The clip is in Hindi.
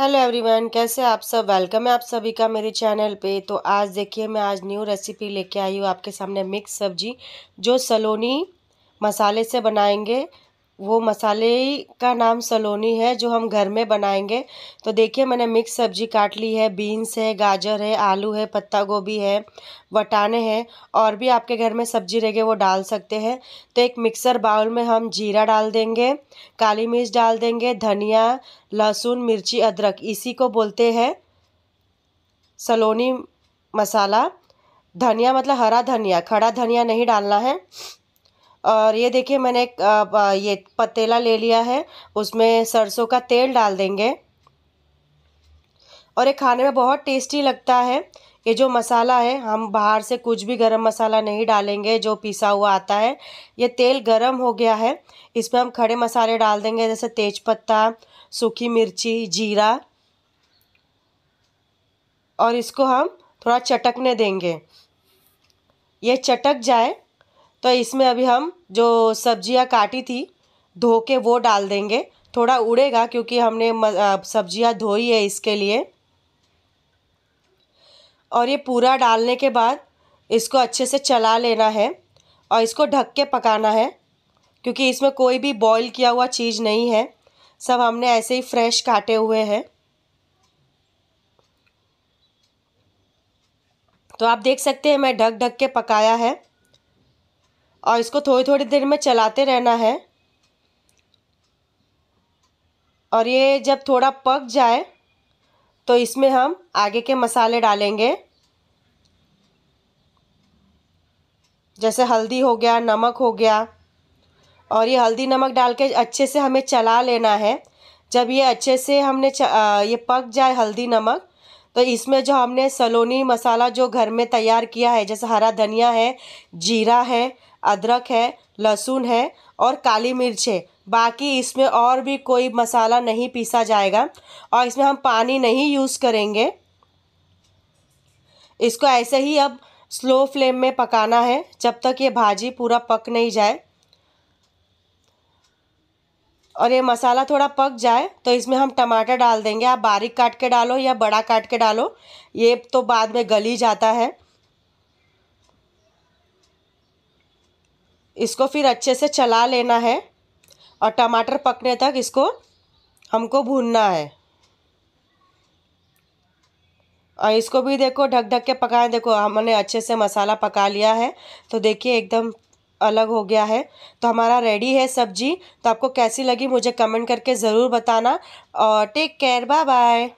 हेलो एवरीवन कैसे आप सब वेलकम है आप सभी का मेरे चैनल पे तो आज देखिए मैं आज न्यू रेसिपी लेके आई हूँ आपके सामने मिक्स सब्जी जो सलोनी मसाले से बनाएंगे वो मसाले का नाम सलोनी है जो हम घर में बनाएंगे तो देखिए मैंने मिक्स सब्जी काट ली है बीन्स है गाजर है आलू है पत्ता गोभी है वटाने हैं और भी आपके घर में सब्जी रह गए वो डाल सकते हैं तो एक मिक्सर बाउल में हम जीरा डाल देंगे काली मिर्च डाल देंगे धनिया लहसुन मिर्ची अदरक इसी को बोलते हैं सलोनी मसाला धनिया मतलब हरा धनिया खड़ा धनिया नहीं डालना है और ये देखिए मैंने एक ये पतीला ले लिया है उसमें सरसों का तेल डाल देंगे और ये खाने में बहुत टेस्टी लगता है ये जो मसाला है हम बाहर से कुछ भी गरम मसाला नहीं डालेंगे जो पिसा हुआ आता है ये तेल गरम हो गया है इसमें हम खड़े मसाले डाल देंगे जैसे तेज़पत्ता सूखी मिर्ची जीरा और इसको हम थोड़ा चटकने देंगे ये चटक जाए तो इसमें अभी हम जो सब्जियां काटी थी धो के वो डाल देंगे थोड़ा उड़ेगा क्योंकि हमने सब्जियां धोई है इसके लिए और ये पूरा डालने के बाद इसको अच्छे से चला लेना है और इसको ढक के पकाना है क्योंकि इसमें कोई भी बॉईल किया हुआ चीज़ नहीं है सब हमने ऐसे ही फ्रेश काटे हुए हैं तो आप देख सकते हैं मैं ढक ढक के पकाया है और इसको थोड़ी थोड़ी देर में चलाते रहना है और ये जब थोड़ा पक जाए तो इसमें हम आगे के मसाले डालेंगे जैसे हल्दी हो गया नमक हो गया और ये हल्दी नमक डाल के अच्छे से हमें चला लेना है जब ये अच्छे से हमने ये पक जाए हल्दी नमक तो इसमें जो हमने सलोनी मसाला जो घर में तैयार किया है जैसे हरा धनिया है जीरा है अदरक है लहसुन है और काली मिर्च है बाकी इसमें और भी कोई मसाला नहीं पीसा जाएगा और इसमें हम पानी नहीं यूज़ करेंगे इसको ऐसे ही अब स्लो फ्लेम में पकाना है जब तक ये भाजी पूरा पक नहीं जाए और ये मसाला थोड़ा पक जाए तो इसमें हम टमाटर डाल देंगे आप बारीक काट के डालो या बड़ा काट के डालो ये तो बाद में गली जाता है इसको फिर अच्छे से चला लेना है और टमाटर पकने तक इसको हमको भूनना है और इसको भी देखो ढक ढक के पकाएं देखो हमने अच्छे से मसाला पका लिया है तो देखिए एकदम अलग हो गया है तो हमारा रेडी है सब्जी तो आपको कैसी लगी मुझे कमेंट करके ज़रूर बताना और टेक केयर बाय बाय